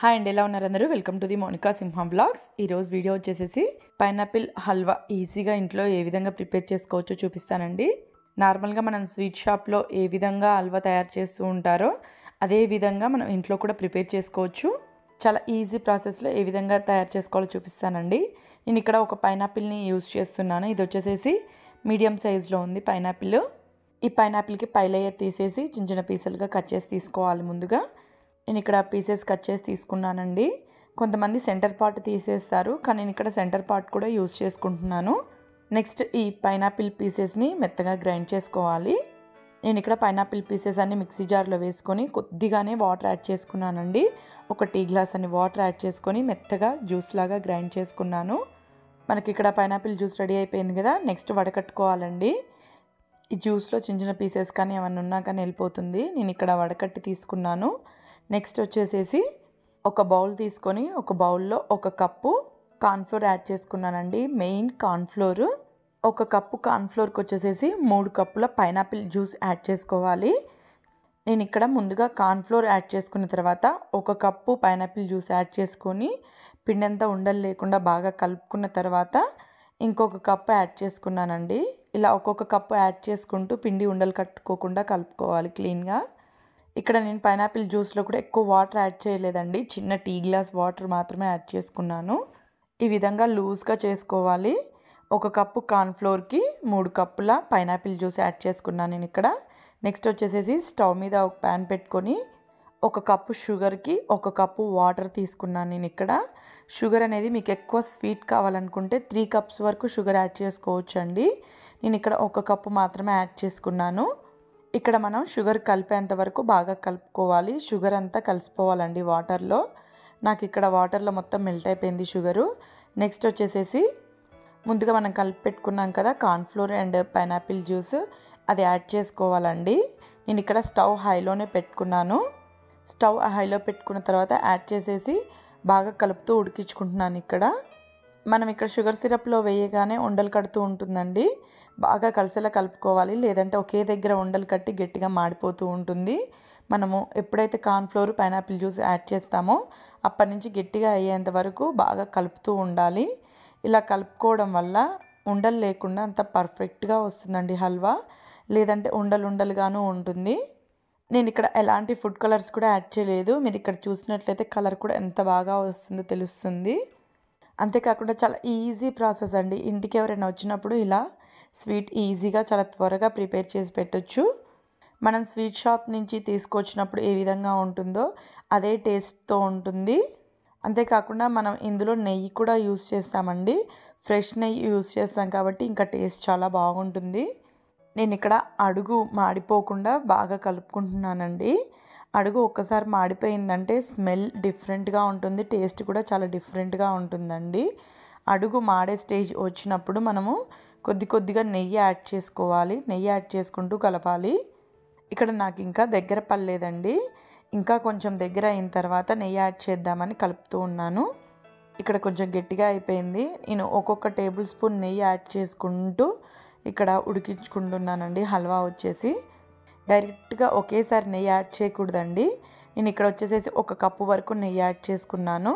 hi అండి ఎలా ఉన్నారు అందరూ welcome to the Monika Simha blogs ఈరోజు వీడియో వచ్చేసేసి పైనాపిల్ హల్వా ఈజీగా ఇంట్లో ఏ విధంగా ప్రిపేర్ చేసుకోవచ్చో చూపిస్తానండి నార్మల్గా మనం స్వీట్ షాప్లో ఏ విధంగా హల్వా తయారు చేస్తూ ఉంటారో అదే విధంగా మనం ఇంట్లో కూడా ప్రిపేర్ చేసుకోవచ్చు చాలా ఈజీ ప్రాసెస్లో ఏ విధంగా తయారు చేసుకోవాలో చూపిస్తానండి నేను ఇక్కడ ఒక పైనాపిల్ని యూజ్ చేస్తున్నాను ఇది వచ్చేసేసి మీడియం సైజులో ఉంది పైనాపిల్ ఈ పైనాపిల్కి పైలయ్య తీసేసి చిన్న చిన్న పీసులుగా కట్ చేసి తీసుకోవాలి ముందుగా నేను ఇక్కడ పీసెస్ కట్ చేసి తీసుకున్నానండి కొంతమంది సెంటర్ పార్ట్ తీసేస్తారు కానీ నేను ఇక్కడ సెంటర్ పార్ట్ కూడా యూజ్ చేసుకుంటున్నాను నెక్స్ట్ ఈ పైనాపిల్ పీసెస్ని మెత్తగా గ్రైండ్ చేసుకోవాలి నేను ఇక్కడ పైనాపిల్ పీసెస్ అన్ని మిక్సీ జార్లో వేసుకొని కొద్దిగానే వాటర్ యాడ్ చేసుకున్నానండి ఒక టీ గ్లాస్ అని వాటర్ యాడ్ చేసుకొని మెత్తగా జ్యూస్ లాగా గ్రైండ్ చేసుకున్నాను మనకి ఇక్కడ పైనాపిల్ జ్యూస్ రెడీ అయిపోయింది కదా నెక్స్ట్ వడకట్టుకోవాలండి ఈ జ్యూస్లో చిన్న చిన్న పీసెస్ కానీ ఏమన్నా ఉన్నా కానీ వెళ్ళిపోతుంది నేను ఇక్కడ వడకట్టి తీసుకున్నాను నెక్స్ట్ వచ్చేసేసి ఒక బౌల్ తీసుకొని ఒక బౌల్లో ఒక కప్పు కార్న్ఫ్లోర్ యాడ్ చేసుకున్నానండి మెయిన్ కాన్ఫ్లోరు ఒక కప్పు కార్న్ఫ్లోర్కి వచ్చేసేసి మూడు కప్పుల పైనాపిల్ జ్యూస్ యాడ్ చేసుకోవాలి నేను ఇక్కడ ముందుగా కార్న్ఫ్లోర్ యాడ్ చేసుకున్న తర్వాత ఒక కప్పు పైనాపిల్ జ్యూస్ యాడ్ చేసుకొని పిండంతా ఉండలు లేకుండా బాగా కలుపుకున్న తర్వాత ఇంకొక కప్పు యాడ్ చేసుకున్నానండి ఇలా ఒక్కొక్క కప్పు యాడ్ చేసుకుంటూ పిండి ఉండలు కట్టుకోకుండా కలుపుకోవాలి క్లీన్గా ఇక్కడ నేను పైనాపిల్ జ్యూస్లో కూడా ఎక్కువ వాటర్ యాడ్ చేయలేదండి చిన్న టీ గ్లాస్ వాటర్ మాత్రమే యాడ్ చేసుకున్నాను ఈ విధంగా లూజ్గా చేసుకోవాలి ఒక కప్పు కార్న్ఫ్లోర్కి మూడు కప్పుల పైనాపిల్ జ్యూస్ యాడ్ చేసుకున్నాను నేను ఇక్కడ నెక్స్ట్ వచ్చేసేసి స్టవ్ మీద ఒక ప్యాన్ పెట్టుకొని ఒక కప్పు షుగర్కి ఒక కప్పు వాటర్ తీసుకున్నాను నేను ఇక్కడ షుగర్ అనేది మీకు ఎక్కువ స్వీట్ కావాలనుకుంటే త్రీ కప్స్ వరకు షుగర్ యాడ్ చేసుకోవచ్చండి నేను ఇక్కడ ఒక కప్పు మాత్రమే యాడ్ చేసుకున్నాను ఇక్కడ మనం షుగర్ కలిపేంత వరకు బాగా కలుపుకోవాలి షుగర్ అంతా కలిసిపోవాలండి వాటర్లో నాకు ఇక్కడ వాటర్లో మొత్తం మెల్ట్ అయిపోయింది షుగరు నెక్స్ట్ వచ్చేసేసి ముందుగా మనం కలిపి పెట్టుకున్నాం కదా కార్న్ఫ్లోర్ అండ్ పైనాపిల్ జ్యూస్ అది యాడ్ చేసుకోవాలండి నేను ఇక్కడ స్టవ్ హైలోనే పెట్టుకున్నాను స్టవ్ హైలో పెట్టుకున్న తర్వాత యాడ్ చేసేసి బాగా కలుపుతూ ఉడికించుకుంటున్నాను ఇక్కడ మనం ఇక్కడ షుగర్ సిరప్లో వేయగానే ఉండలు కడుతూ ఉంటుందండి బాగా కలిసేలా కలుపుకోవాలి లేదంటే ఒకే దగ్గర ఉండలు కట్టి గట్టిగా మాడిపోతూ ఉంటుంది మనము ఎప్పుడైతే కార్న్ఫ్లోర్ పైనాపిల్ జ్యూస్ యాడ్ చేస్తామో అప్పటి నుంచి గట్టిగా అయ్యేంత వరకు బాగా కలుపుతూ ఉండాలి ఇలా కలుపుకోవడం వల్ల ఉండలు లేకుండా అంత పర్ఫెక్ట్గా వస్తుందండి హల్వా లేదంటే ఉండలు ఉండలుగాను ఉంటుంది నేను ఇక్కడ ఎలాంటి ఫుడ్ కలర్స్ కూడా యాడ్ చేయలేదు మీరు ఇక్కడ చూసినట్లయితే కలర్ కూడా ఎంత బాగా వస్తుందో తెలుస్తుంది అంతేకాకుండా చాలా ఈజీ ప్రాసెస్ అండి ఇంటికి ఎవరైనా వచ్చినప్పుడు ఇలా స్వీట్ ఈజీగా చాలా త్వరగా ప్రిపేర్ చేసి పెట్టచ్చు మనం స్వీట్ షాప్ నుంచి తీసుకొచ్చినప్పుడు ఏ విధంగా ఉంటుందో అదే టేస్ట్తో ఉంటుంది అంతేకాకుండా మనం ఇందులో నెయ్యి కూడా యూస్ చేస్తామండి ఫ్రెష్ నెయ్యి యూస్ చేస్తాం కాబట్టి ఇంకా టేస్ట్ చాలా బాగుంటుంది నేను ఇక్కడ అడుగు మాడిపోకుండా బాగా కలుపుకుంటున్నానండి అడుగు ఒక్కసారి మాడిపోయిందంటే స్మెల్ డిఫరెంట్గా ఉంటుంది టేస్ట్ కూడా చాలా డిఫరెంట్గా ఉంటుందండి అడుగు మాడే స్టేజ్ వచ్చినప్పుడు మనము కొద్ది కొద్దిగా నెయ్యి యాడ్ చేసుకోవాలి నెయ్యి యాడ్ చేసుకుంటూ కలపాలి ఇక్కడ నాకు ఇంకా దగ్గర పడలేదండి ఇంకా కొంచెం దగ్గర అయిన తర్వాత నెయ్యి యాడ్ చేద్దామని కలుపుతూ ఉన్నాను ఇక్కడ కొంచెం గట్టిగా అయిపోయింది నేను ఒక్కొక్క టేబుల్ స్పూన్ నెయ్యి యాడ్ చేసుకుంటూ ఇక్కడ ఉడికించుకుంటున్నానండి హల్వా వచ్చేసి డైరెక్ట్గా ఒకేసారి నెయ్యి యాడ్ చేయకూడదండి నేను ఇక్కడ వచ్చేసేసి ఒక కప్పు వరకు నెయ్యి యాడ్ చేసుకున్నాను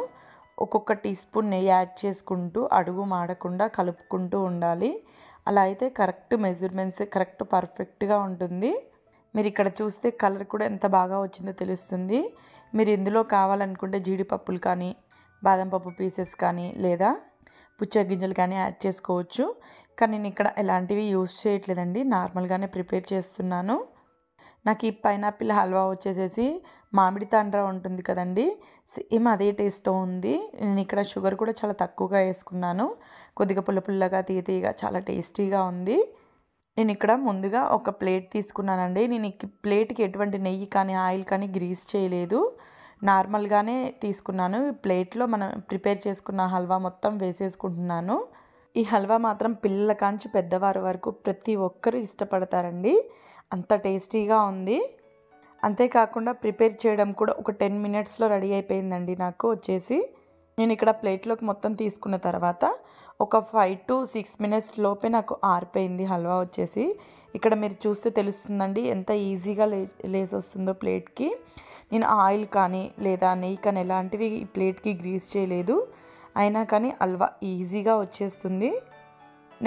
ఒక్కొక్క టీ స్పూన్ నెయ్యి యాడ్ చేసుకుంటూ అడుగు మాడకుండా కలుపుకుంటూ ఉండాలి అలా అయితే కరెక్ట్ మెజర్మెంట్స్ కరెక్ట్ పర్ఫెక్ట్గా ఉంటుంది మీరు ఇక్కడ చూస్తే కలర్ కూడా ఎంత బాగా వచ్చిందో తెలుస్తుంది మీరు ఇందులో కావాలనుకుంటే జీడిపప్పులు కానీ బాదం పప్పు పీసెస్ కానీ లేదా పుచ్చ గింజలు కానీ యాడ్ చేసుకోవచ్చు కానీ నేను ఇక్కడ ఎలాంటివి యూస్ చేయట్లేదండి నార్మల్గానే ప్రిపేర్ చేస్తున్నాను నాకు ఈ పైనాపిల్ హల్వా వచ్చేసేసి మామిడి తండ్ర ఉంటుంది కదండి సేమ్ అదే టేస్ట్తో ఉంది నేను ఇక్కడ షుగర్ కూడా చాలా తక్కువగా వేసుకున్నాను కొద్దిగా పుల్ల పుల్లగా తీయ చాలా టేస్టీగా ఉంది నేను ఇక్కడ ముందుగా ఒక ప్లేట్ తీసుకున్నానండి నేను ఈ ప్లేట్కి ఎటువంటి నెయ్యి కానీ ఆయిల్ కానీ గ్రీస్ చేయలేదు నార్మల్గానే తీసుకున్నాను ప్లేట్లో మనం ప్రిపేర్ చేసుకున్న హల్వా మొత్తం వేసేసుకుంటున్నాను ఈ హల్వా మాత్రం పిల్లల కాంచి పెద్దవారి వరకు ప్రతి ఒక్కరూ ఇష్టపడతారండి అంత టేస్టీగా ఉంది అంతేకాకుండా ప్రిపేర్ చేయడం కూడా ఒక టెన్ మినిట్స్లో రెడీ అయిపోయిందండి నాకు వచ్చేసి నేను ఇక్కడ ప్లేట్లోకి మొత్తం తీసుకున్న తర్వాత ఒక ఫైవ్ టు సిక్స్ మినిట్స్ లోపే నాకు ఆరిపోయింది హల్వా వచ్చేసి ఇక్కడ మీరు చూస్తే తెలుస్తుందండి ఎంత ఈజీగా లే లేసి వస్తుందో ప్లేట్కి నేను ఆయిల్ కానీ లేదా నెయ్యి కానీ ఎలాంటివి ఈ ప్లేట్కి గ్రీస్ చేయలేదు అయినా కానీ హల్వా ఈజీగా వచ్చేస్తుంది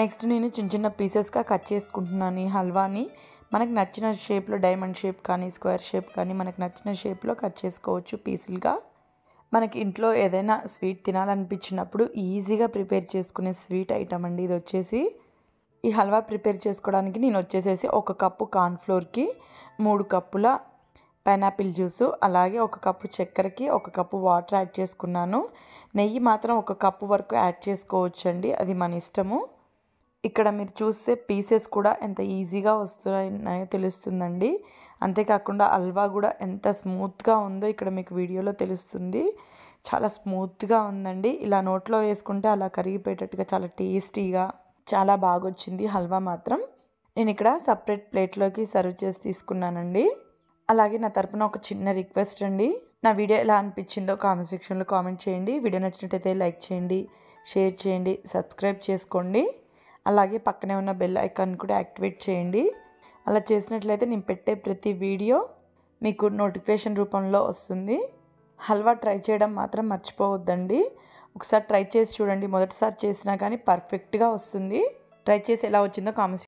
నెక్స్ట్ నేను చిన్న చిన్న పీసెస్గా కట్ చేసుకుంటున్నాను ఈ హల్వాని మనకు నచ్చిన షేప్లో డైమండ్ షేప్ కానీ స్క్వేర్ షేప్ కానీ మనకు నచ్చిన షేప్లో కట్ చేసుకోవచ్చు పీసులుగా మనకి ఇంట్లో ఏదైనా స్వీట్ తినాలనిపించినప్పుడు ఈజీగా ప్రిపేర్ చేసుకునే స్వీట్ ఐటమ్ అండి ఇది వచ్చేసి ఈ హల్వా ప్రిపేర్ చేసుకోవడానికి నేను వచ్చేసేసి ఒక కప్పు కార్న్ఫ్లోర్కి మూడు కప్పుల పైనాపిల్ జ్యూసు అలాగే ఒక కప్పు చక్కెరకి ఒక కప్పు వాటర్ యాడ్ చేసుకున్నాను నెయ్యి మాత్రం ఒక కప్పు వరకు యాడ్ చేసుకోవచ్చండి అది మన ఇష్టము ఇక్కడ మీరు చూస్తే పీసెస్ కూడా ఎంత ఈజీగా వస్తున్నాయో తెలుస్తుందండి అంతేకాకుండా హల్వా కూడా ఎంత స్మూత్గా ఉందో ఇక్కడ మీకు వీడియోలో తెలుస్తుంది చాలా స్మూత్గా ఉందండి ఇలా నోట్లో వేసుకుంటే అలా కరిగిపోయేటట్టుగా చాలా టేస్టీగా చాలా బాగా వచ్చింది హల్వా మాత్రం నేను ఇక్కడ సపరేట్ ప్లేట్లోకి సర్వ్ చేసి తీసుకున్నానండి అలాగే నా తరపున ఒక చిన్న రిక్వెస్ట్ అండి నా వీడియో ఎలా అనిపించిందో కామెంట్ సెక్షన్లో కామెంట్ చేయండి వీడియో నచ్చినట్టయితే లైక్ చేయండి షేర్ చేయండి సబ్స్క్రైబ్ చేసుకోండి అలాగే పక్కనే ఉన్న బెల్ ఐకాన్ కూడా యాక్టివేట్ చేయండి అలా చేసినట్లయితే నేను పెట్టే ప్రతి వీడియో మీకు నోటిఫికేషన్ రూపంలో వస్తుంది హల్వా ట్రై చేయడం మాత్రం మర్చిపోవద్దండి ఒకసారి ట్రై చేసి చూడండి మొదటిసారి చేసినా కానీ పర్ఫెక్ట్గా వస్తుంది ట్రై చేసి ఎలా వచ్చిందో కామెంట్స్